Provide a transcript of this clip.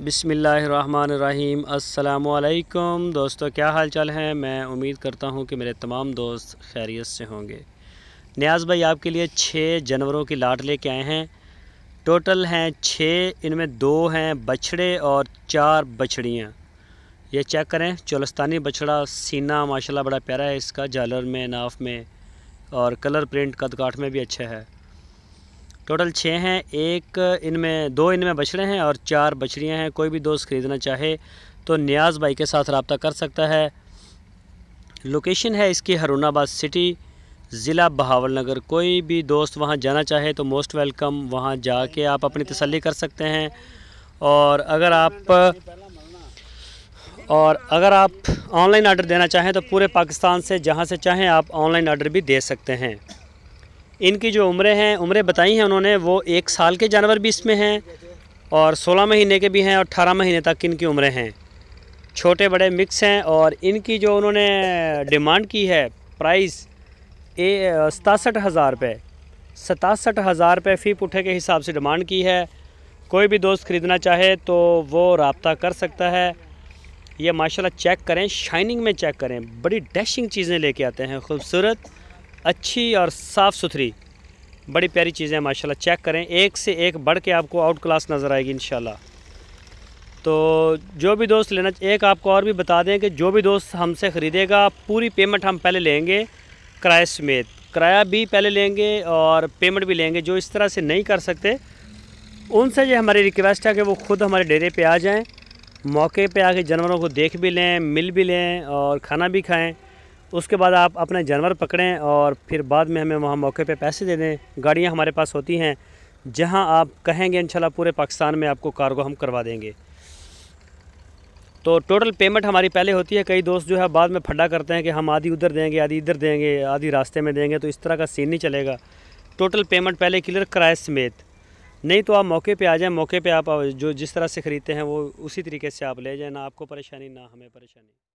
बिसमीम् अल्लाम दोस्तों क्या हाल चाल हैं मैं उम्मीद करता हूँ कि मेरे तमाम दोस्त खैरियत से होंगे न्याज भाई आपके लिए छः जानवरों की लाट लेके आए हैं टोटल हैं छः इनमें दो हैं बछड़े और चार बछड़ियाँ ये चेक करें चोलस्तानी बछड़ा सीना माशाल्लाह बड़ा प्यारा है इसका जालर में नाफ में और कलर प्रिंट कदकाठ में भी अच्छा है टोटल छः हैं एक इनमें दो इनमें बछड़े हैं और चार बछड़ियाँ हैं कोई भी दोस्त ख़रीदना चाहे तो न्याज भाई के साथ रबता कर सकता है लोकेशन है इसकी हरुणाबाद सिटी ज़िला बहावल नगर कोई भी दोस्त वहाँ जाना चाहे तो मोस्ट वेलकम वहाँ जाके आप अपनी तसल्ली कर सकते हैं और अगर आप और अगर आप ऑनलाइन आर्डर देना चाहें तो पूरे पाकिस्तान से जहाँ से चाहें आप ऑनलाइन आर्डर भी दे सकते हैं इनकी जो उम्रें हैं उम्रें बताई हैं उन्होंने वो एक साल के जानवर भी इसमें हैं और 16 महीने के भी हैं और 18 महीने तक इनकी उम्रें हैं छोटे बड़े मिक्स हैं और इनकी जो उन्होंने डिमांड की है प्राइस ए सतासठ हज़ार रुपये सतासठ हज़ार रुपये फ़ी पुठे के हिसाब से डिमांड की है कोई भी दोस्त ख़रीदना चाहे तो वो रबता कर सकता है ये माशाल्लाह चेक करें शाइनिंग में चेक करें बड़ी डैशिंग चीज़ें लेके आते हैं खूबसूरत अच्छी और साफ़ सुथरी बड़ी प्यारी चीज़ें माशाल्लाह चेक करें एक से एक बढ़ के आपको आउट क्लास नज़र आएगी इन तो जो भी दोस्त लेना एक आपको और भी बता दें कि जो भी दोस्त हमसे ख़रीदेगा पूरी पेमेंट हम पहले लेंगे किराए समेत किराया भी पहले लेंगे और पेमेंट भी लेंगे जो इस तरह से नहीं कर सकते उनसे ये हमारी रिक्वेस्ट है कि वो ख़ुद हमारे डेरे पर आ जाएँ मौके पर आके जानवरों को देख भी लें मिल भी लें और खाना भी खाएँ तो उसके बाद आप अपने जानवर पकड़ें और फिर बाद में हमें वहाँ मौके पे पैसे दे दें गाड़ियाँ हमारे पास होती हैं जहाँ आप कहेंगे इंशाल्लाह पूरे पाकिस्तान में आपको कार्गो हम करवा देंगे तो टोटल पेमेंट हमारी पहले होती है कई दोस्त जो है बाद में फड्डा करते हैं कि हम आधी उधर देंगे आधी इधर देंगे आधी रास्ते में देंगे तो इस तरह का सीन नहीं चलेगा टोटल पेमेंट पहले क्लियर कराए समेत नहीं तो आप मौके पे आ जाएं मौके पे आप जो जिस तरह से ख़रीदते हैं वो उसी तरीके से आप ले जाएं ना आपको परेशानी ना हमें परेशानी